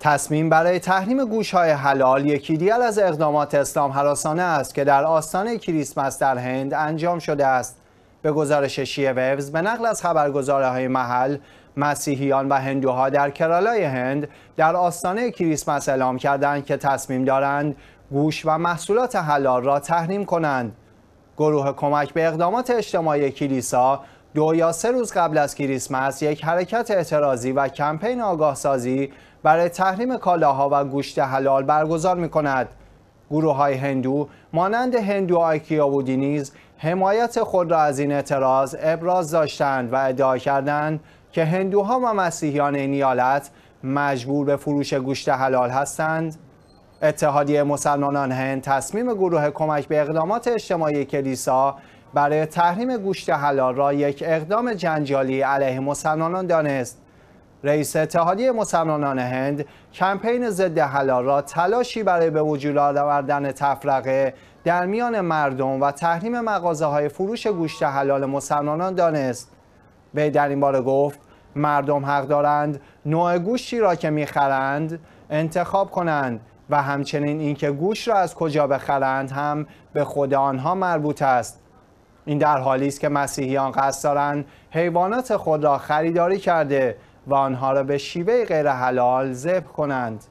تصمیم برای تحریم های حلال یکی دیگر از اقدامات اسلام حراسانه است که در آستانه کریسمس در هند انجام شده است به گزارش شیه ویوز به نقل از خبرگزاره های محل مسیحیان و هندوها در کرالای هند در آستانه کریسمس اعلام کردند که تصمیم دارند گوش و محصولات حلال را تحریم کنند گروه کمک به اقدامات اجتماعی کلیسا دو یا سه روز قبل از کریسمس یک حرکت اعتراضی و کمپین آگاه سازی برای تحریم کالاها و گوشت حلال برگزار می کند. گروه های هندو مانند هندو آیکیا نیز حمایت خود را از این اعتراض ابراز داشتند و ادعا کردند که هندوها و مسیحیان این مجبور به فروش گوشت حلال هستند اتحادیه مسلمانان هند تصمیم گروه کمک به اقدامات اجتماعی کلیسا برای تحریم گوشت حلال را یک اقدام جنجالی علیه مسلمانان دانست رئیس اتحادیه مسلمانان هند کمپین ضد حلال را تلاشی برای به وجود آوردن تفرقه در میان مردم و تحریم مغازه های فروش گوشت حلال مسلمانان دانست به در این باره گفت مردم حق دارند نوع گوشتی را که میخرند انتخاب کنند و همچنین اینکه گوشت را از کجا بخرند هم به خود آنها مربوط است این در حالی است که مسیحیان قصد دارند حیوانات خود را خریداری کرده و آنها را به شیوه غیر حلال ذبح کنند